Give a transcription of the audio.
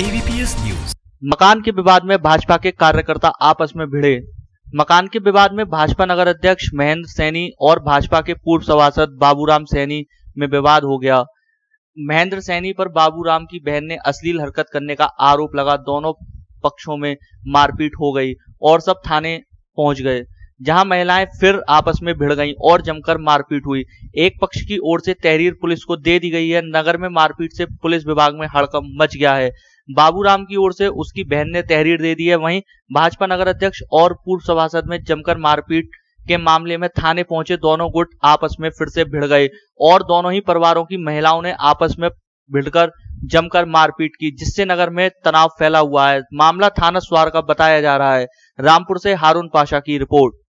ABPS news मकान के विवाद में भाजपा के कार्यकर्ता आपस में भिड़े मकान के विवाद में भाजपा नगर अध्यक्ष महेंद्र सैनी और भाजपा के पूर्व सभासद बाबूराम सैनी में विवाद हो गया महेंद्र सैनी पर बाबूराम की बहन ने अश्लील हरकत करने का आरोप लगा दोनों पक्षों में मारपीट हो गई और सब थाने पहुंच गए जहां महिलाएं फिर आपस में भिड़ गईं और जमकर मारपीट हुई एक पक्ष की ओर से तहरीर पुलिस को दे दी गई है नगर में मारपीट से पुलिस विभाग में हड़कम मच गया है बाबूराम की ओर से उसकी बहन ने तहरीर दे दी है वहीं भाजपा नगर अध्यक्ष और पूर्व सभासद में जमकर मारपीट के मामले में थाने पहुंचे दोनों गुट आपस में फिर से भिड़ गए और दोनों ही परिवारों की महिलाओं ने आपस में भिड़कर जमकर मारपीट की जिससे नगर में तनाव फैला हुआ है मामला थाना स्वार का बताया जा रहा है रामपुर से हारून पाशा की रिपोर्ट